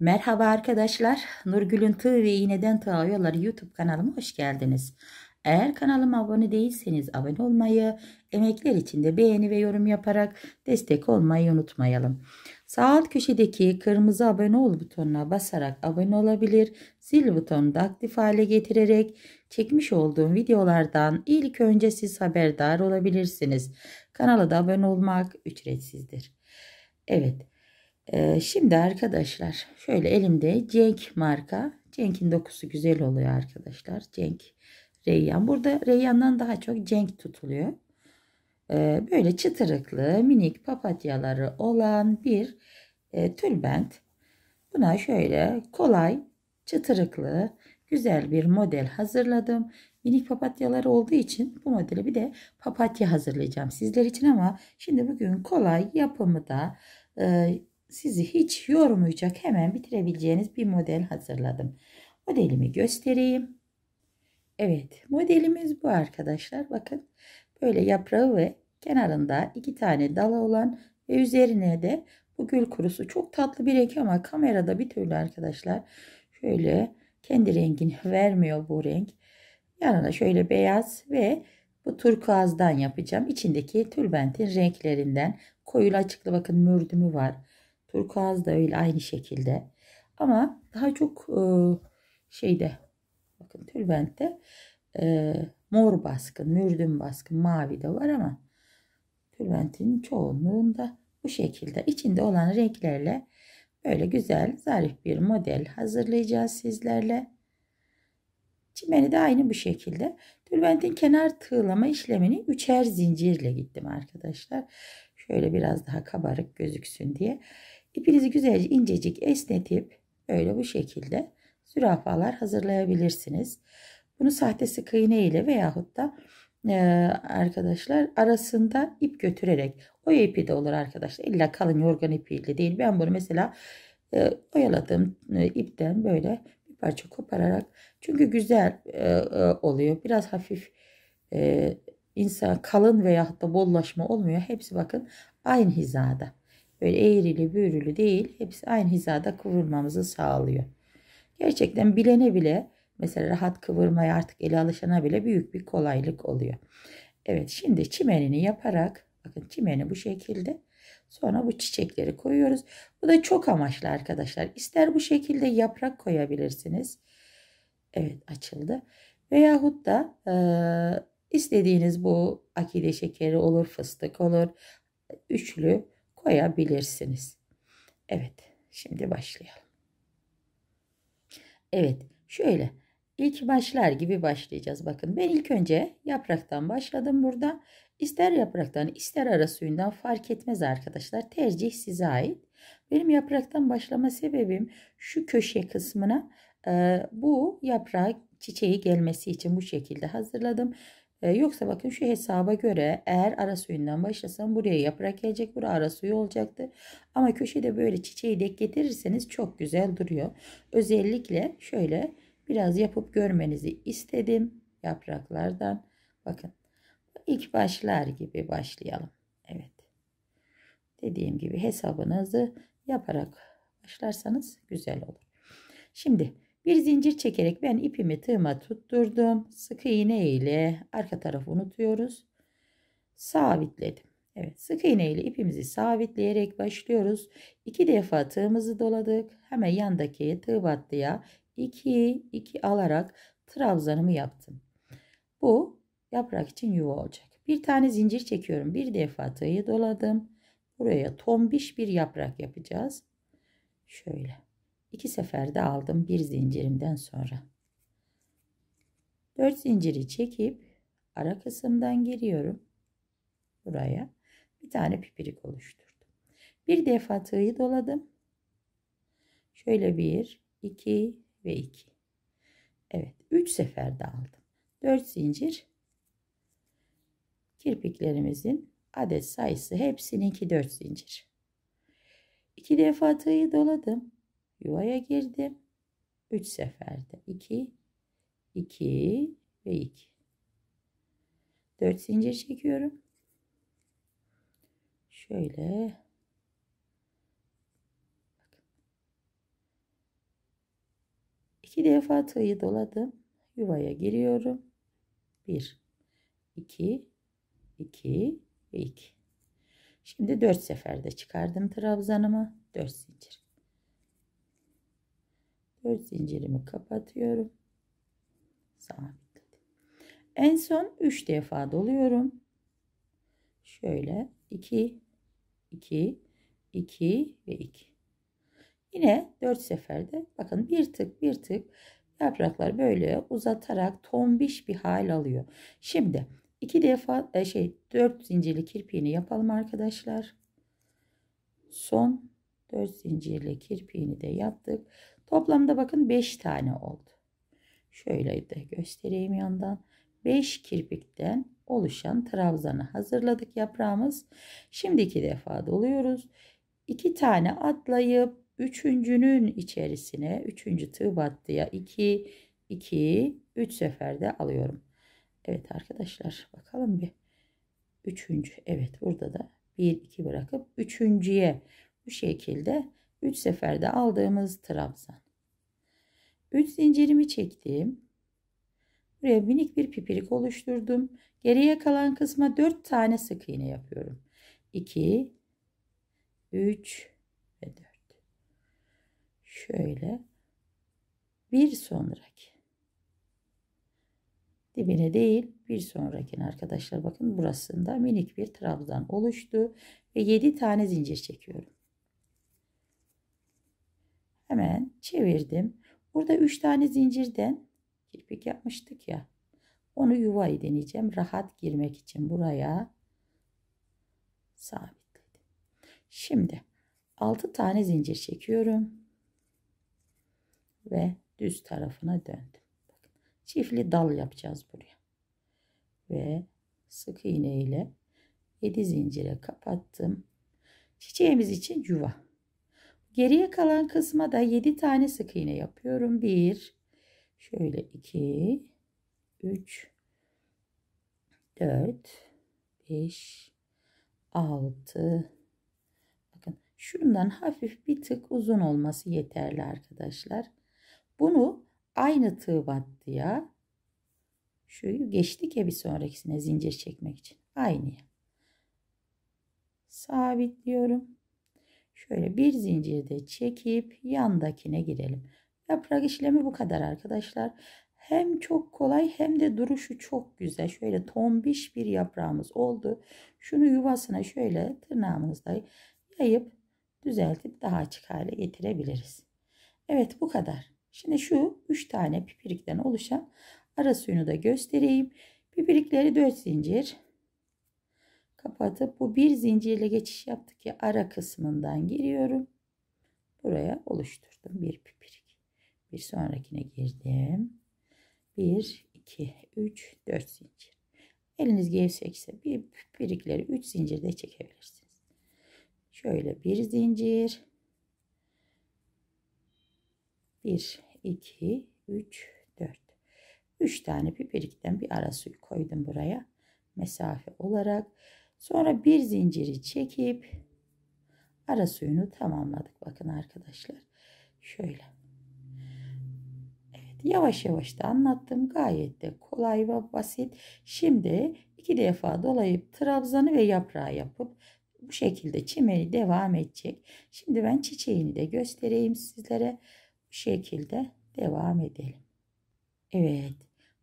Merhaba arkadaşlar. Nurgül'ün Tığ ve İğneden Tığ Oyaları YouTube kanalıma hoş geldiniz. Eğer kanalıma abone değilseniz abone olmayı, emekler için de beğeni ve yorum yaparak destek olmayı unutmayalım. Sağ alt köşedeki kırmızı abone ol butonuna basarak abone olabilir, zil butonunu da aktif hale getirerek çekmiş olduğum videolardan ilk önce siz haberdar olabilirsiniz. Kanala da abone olmak ücretsizdir. Evet. Ee, şimdi arkadaşlar şöyle elimde Cenk marka. Cenk'in dokusu güzel oluyor arkadaşlar. Cenk Reyyan. Burada Reyyan'dan daha çok Cenk tutuluyor. Ee, böyle çıtırıklı minik papatyaları olan bir e, tülbent. Buna şöyle kolay çıtırıklı güzel bir model hazırladım. Minik papatyaları olduğu için bu modeli bir de papatya hazırlayacağım sizler için ama şimdi bugün kolay yapımı da e, sizi hiç yormayacak hemen bitirebileceğiniz bir model hazırladım. Modelimi göstereyim. Evet modelimiz bu arkadaşlar. Bakın böyle yaprağı ve kenarında iki tane dalı olan ve üzerine de bu gül kurusu çok tatlı bir renk ama kamerada bir türlü arkadaşlar şöyle kendi rengini vermiyor bu renk. Yanına şöyle beyaz ve bu turkuazdan yapacağım. İçindeki tülbentin renklerinden koyulu açıklı bakın mürdümü var. Turkuaz da öyle aynı şekilde. Ama daha çok e, şeyde bakın tülbentte e, mor baskın, mürdüm baskın, mavi de var ama tülbentin çoğunluğunda bu şekilde içinde olan renklerle böyle güzel zarif bir model hazırlayacağız sizlerle. Çimeni de aynı bu şekilde. Tülbentin kenar tığlama işlemini üçer zincirle gittim arkadaşlar. Şöyle biraz daha kabarık gözüksün diye. İpinizi güzelce incecik esnetip öyle bu şekilde zürafalar hazırlayabilirsiniz. Bunu sahte sık iğne ile veyahut da e, arkadaşlar arasında ip götürerek o ipi de olur arkadaşlar. İlla kalın yorgan ipiyle değil. Ben bunu mesela e, oyaladığım e, ipten böyle bir parça kopararak çünkü güzel e, e, oluyor. Biraz hafif e, insan kalın veya da bollaşma olmuyor. Hepsi bakın aynı hizada. Böyle eğrili büğrülü değil. Hepsi aynı hizada kıvırmamızı sağlıyor. Gerçekten bilene bile mesela rahat kıvırmaya artık ele alışana bile büyük bir kolaylık oluyor. Evet şimdi çimenini yaparak bakın çimeni bu şekilde sonra bu çiçekleri koyuyoruz. Bu da çok amaçlı arkadaşlar. İster bu şekilde yaprak koyabilirsiniz. Evet açıldı. Veyahut da e, istediğiniz bu akide şekeri olur fıstık olur. Üçlü koyabilirsiniz. Evet şimdi başlayalım. Evet şöyle ilk başlar gibi başlayacağız. Bakın ben ilk önce yapraktan başladım burada. İster yapraktan ister ara suyundan fark etmez arkadaşlar. Tercih size ait. Benim yapraktan başlama sebebim şu köşe kısmına e, bu yaprağı çiçeği gelmesi için bu şekilde hazırladım. Ee, yoksa bakın şu hesaba göre eğer ara suyundan başlasam buraya yaprak gelecek. Buraya ara suyu olacaktı. Ama köşede böyle çiçeği dek getirirseniz çok güzel duruyor. Özellikle şöyle biraz yapıp görmenizi istedim yapraklardan. Bakın ilk başlar gibi başlayalım. Evet. Dediğim gibi hesabınızı yaparak başlarsanız güzel olur. Şimdi bir zincir çekerek ben ipimi tığıma tutturdum. Sık iğne ile arka tarafı unutuyoruz. Sabitledim. Evet sık iğne ile ipimizi sabitleyerek başlıyoruz. İki defa tığımızı doladık. Hemen yandaki tığ battıya 2 2 alarak trabzanımı yaptım. Bu yaprak için yuva olacak. Bir tane zincir çekiyorum. Bir defa tığı doladım. Buraya tombiş bir yaprak yapacağız. Şöyle. İki seferde aldım bir zincirimden sonra. Dört zinciri çekip ara kısımdan giriyorum. Buraya bir tane pipirik oluşturdum. Bir defa tığı doladım. Şöyle bir, iki ve iki. Evet, üç seferde aldım. Dört zincir. Kirpiklerimizin adet sayısı hepsinin iki dört zincir. İki defa tığı doladım. Yuvaya girdim. 3 seferde 2 2 ve 2. 4 zincir çekiyorum. Şöyle İki defa tığı doladım. Yuvaya giriyorum. 1 2 2 ve 2. Şimdi 4 seferde çıkardım trabzanımı. 4 zincir yapıyoruz. Zincirimi kapatıyorum. Sabitledim. En son 3 defa doluyorum. Şöyle 2 2 2 ve 2. Yine 4 seferde bakın bir tık bir tık yapraklar böyle uzatarak tombiş bir hal alıyor. Şimdi 2 defa e, şey 4 zincirli kirpiğini yapalım arkadaşlar. Son 4 zincirli kirpiğini de yaptık. Toplamda bakın 5 tane oldu. Şöyle de göstereyim yandan. 5 kirpikten oluşan trabzanı hazırladık yaprağımız. Şimdiki iki defa doluyoruz. 2 tane atlayıp üçüncünün içerisine 3. tığ battıya 2 2 3 seferde alıyorum. Evet arkadaşlar bakalım bir. Üçüncü evet burada da 1 2 bırakıp üçüncüye bu şekilde 3 seferde aldığımız trabzan. 3 zincirimi çektim. Buraya minik bir pipirik oluşturdum. Geriye kalan kısma 4 tane sık iğne yapıyorum. 2 3 ve 4. Şöyle bir sonraki dibine değil bir sonrakine arkadaşlar bakın burasında minik bir trabzan oluştu ve 7 tane zincir çekiyorum. Hemen çevirdim. Burada 3 tane zincirden kirpik yapmıştık ya. Onu yuvayı deneyeceğim. Rahat girmek için buraya sabitledim. Şimdi 6 tane zincir çekiyorum. Ve düz tarafına döndüm. çiftli dal yapacağız buraya. Ve sık iğne ile 7 zincire kapattım. Çiçeğimiz için yuva. Geriye kalan kısma da 7 tane sık iğne yapıyorum. 1 şöyle 2 3 4 5 6 Bakın şundan hafif bir tık uzun olması yeterli arkadaşlar. Bunu aynı tığ battıya şu geçtik ya bir sonrakisine zincir çekmek için. Aynı. Sabitliyorum. Şöyle bir zincirde çekip yandakine girelim. Yaprak işlemi bu kadar arkadaşlar. Hem çok kolay hem de duruşu çok güzel. Şöyle tombiş bir yaprağımız oldu. Şunu yuvasına şöyle tırnağımızla yayıp düzeltip daha açık hale getirebiliriz. Evet bu kadar. Şimdi şu 3 tane pipirikten oluşan ara suyunu da göstereyim. Pipirikleri 4 zincir kapatıp bu bir zincirle geçiş yaptık ya ara kısmından giriyorum. Buraya oluşturdum bir pipirik. Bir sonrakine girdim. 1, 2, 3, 4 zincir. Eliniz gevşekse bir pipirikleri 3 zincirde çekebilirsiniz. Şöyle bir zincir. 1, 2, 3, 4. 3 tane pipirikten bir ara suyu koydum buraya mesafe olarak Sonra bir zinciri çekip ara suyunu tamamladık. Bakın arkadaşlar şöyle. Evet yavaş yavaş da anlattım. Gayet de kolay ve basit. Şimdi iki defa dolayıp trabzanı ve yaprağı yapıp bu şekilde çimeli devam edecek. Şimdi ben çiçeğini de göstereyim sizlere. Bu şekilde devam edelim. Evet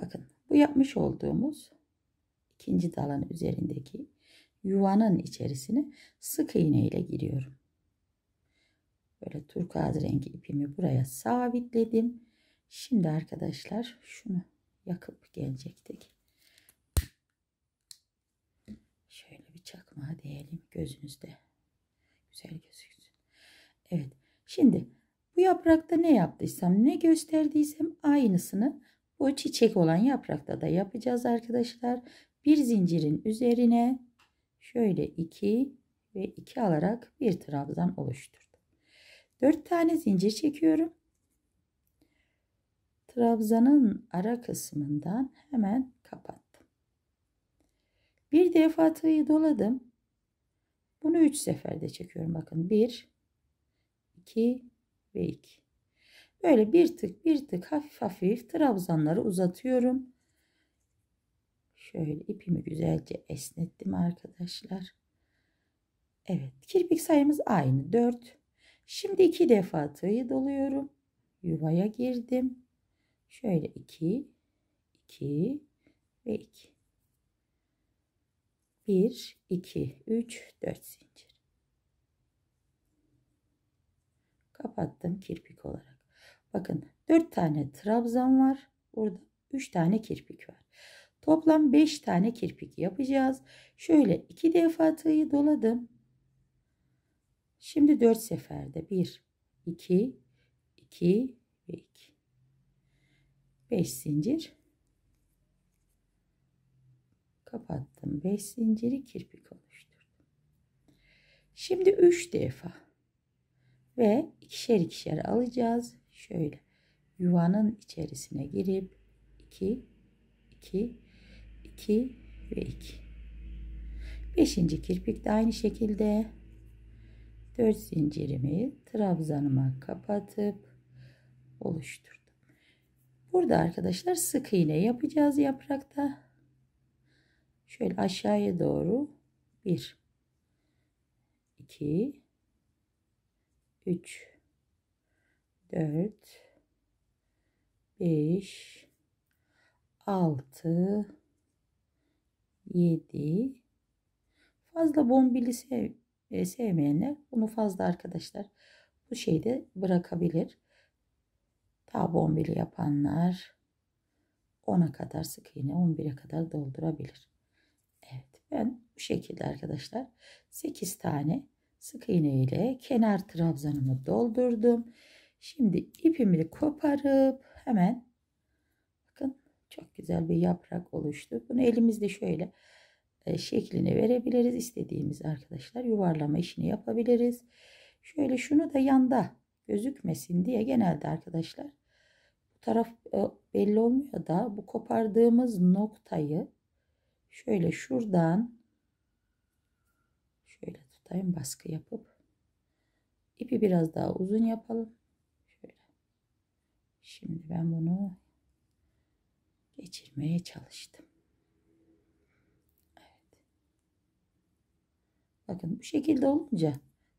bakın bu yapmış olduğumuz ikinci dalın üzerindeki yuvanın içerisine sık iğne ile giriyorum. Böyle turkuaz rengi ipimi buraya sabitledim. Şimdi arkadaşlar şunu yakıp gelecektik. Şöyle bir çakmağa diyelim Gözünüzde güzel gözüksün. Evet. Şimdi bu yaprakta ne yaptıysam, ne gösterdiysem aynısını bu çiçek olan yaprakta da yapacağız arkadaşlar. Bir zincirin üzerine şöyle 2 ve 2 alarak bir trabzan oluşturdum. 4 tane zincir çekiyorum. Trabzanın ara kısmından hemen kapattım. Bir defa tığı doladım. Bunu 3 seferde çekiyorum. Bakın 1 2 ve 2. Böyle bir tık bir tık hafif hafif trabzanları uzatıyorum Şöyle ipimi güzelce esnettim arkadaşlar. Evet kirpik sayımız aynı 4. Şimdi iki defa tığı doluyorum. Yuvaya girdim. Şöyle 2, 2 ve 2. 1, 2, 3, 4 zincir. Kapattım kirpik olarak. Bakın 4 tane trabzan var. Burada 3 tane kirpik var. Toplam 5 tane kirpik yapacağız. Şöyle 2 defa tığı doladım. Şimdi 4 seferde 1, 2, 2 ve 2. 5 zincir. Kapattım. 5 zinciri kirpik oluşturdum. Şimdi 3 defa ve ikişer ikişer alacağız. Şöyle yuvanın içerisine girip 2, 2, 2 ve 2. 5. kirpik de aynı şekilde 4 zincirimi trabzanıma kapatıp oluşturdum. Burada arkadaşlar sık iğne yapacağız yaprakta. Şöyle aşağıya doğru 1 2 3 4 5 6 7 fazla bombili sev, e, sevmeyenler bunu fazla arkadaşlar bu şeyde bırakabilir. Ta bombili yapanlar 10'a kadar sık iğne 11'e kadar doldurabilir. Evet ben bu şekilde arkadaşlar 8 tane sık iğne ile kenar trabzanımı doldurdum. Şimdi ipimi koparıp hemen çok güzel bir yaprak oluştu. Bunu elimizde şöyle e, şeklini verebiliriz. İstediğimiz arkadaşlar yuvarlama işini yapabiliriz. Şöyle şunu da yanda gözükmesin diye genelde arkadaşlar bu taraf e, belli olmuyor da bu kopardığımız noktayı şöyle şuradan şöyle tutayım baskı yapıp ipi biraz daha uzun yapalım. Şöyle. Şimdi ben bunu geçirmeye çalıştım. Evet. Bakın bu şekilde olunca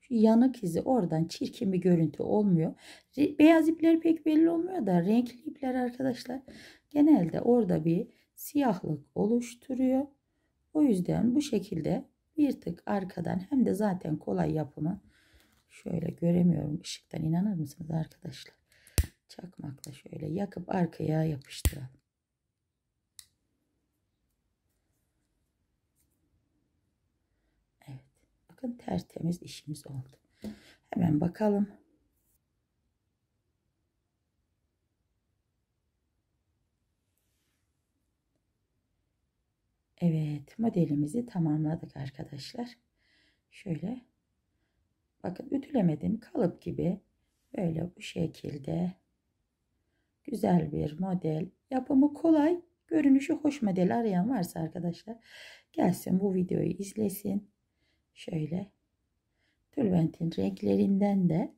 şu yanık izi oradan çirkin bir görüntü olmuyor. Beyaz ipler pek belli olmuyor da renkli ipler arkadaşlar genelde orada bir siyahlık oluşturuyor. O yüzden bu şekilde bir tık arkadan hem de zaten kolay yapımı şöyle göremiyorum ışıktan inanır mısınız arkadaşlar? Çakmakla şöyle yakıp arkaya yapıştıralım. Bakın tertemiz işimiz oldu. Hemen bakalım. Evet modelimizi tamamladık arkadaşlar. Şöyle bakın ütülemedim kalıp gibi böyle bu şekilde güzel bir model yapımı kolay görünüşü hoş model arayan varsa arkadaşlar gelsin bu videoyu izlesin Şöyle tülbentin renklerinden de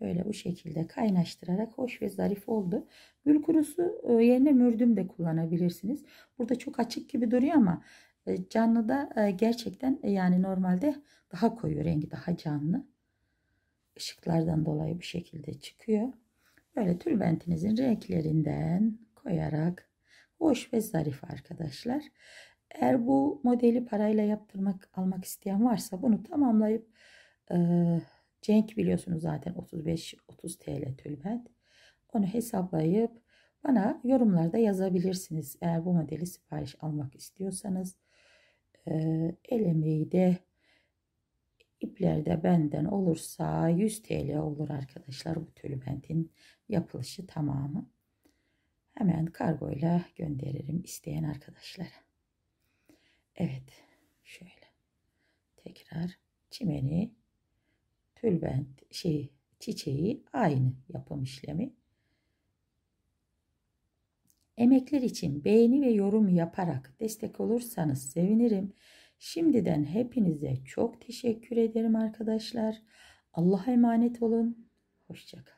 böyle bu şekilde kaynaştırarak hoş ve zarif oldu. Gül kurusu e, yerine mürdüm de kullanabilirsiniz. Burada çok açık gibi duruyor ama e, canlı da e, gerçekten yani normalde daha koyu rengi daha canlı. Işıklardan dolayı bu şekilde çıkıyor. Böyle tülbentinizin renklerinden koyarak hoş ve zarif arkadaşlar. Eğer bu modeli parayla yaptırmak almak isteyen varsa bunu tamamlayıp e, Cenk biliyorsunuz zaten 35-30 TL tülbent. Onu hesaplayıp bana yorumlarda yazabilirsiniz. Eğer bu modeli sipariş almak istiyorsanız e, el emeği de iplerde benden olursa 100 TL olur arkadaşlar bu tülbentin yapılışı tamamı. Hemen kargoyla gönderirim isteyen arkadaşlara. Evet. Şöyle. Tekrar çimeni tülbent şey çiçeği aynı yapım işlemi. Emekler için beğeni ve yorum yaparak destek olursanız sevinirim. Şimdiden hepinize çok teşekkür ederim arkadaşlar. Allah'a emanet olun. Hoşçakalın.